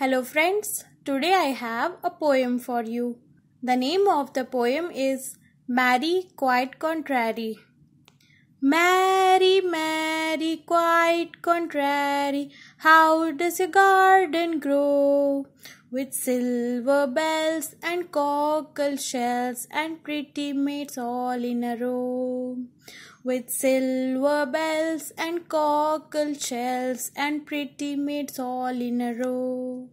Hello friends, today I have a poem for you. The name of the poem is "Mary Quite Contrary. Marry quite contrary. How does your garden grow? With silver bells and cockle shells and pretty maids all in a row. With silver bells and cockle shells and pretty maids all in a row.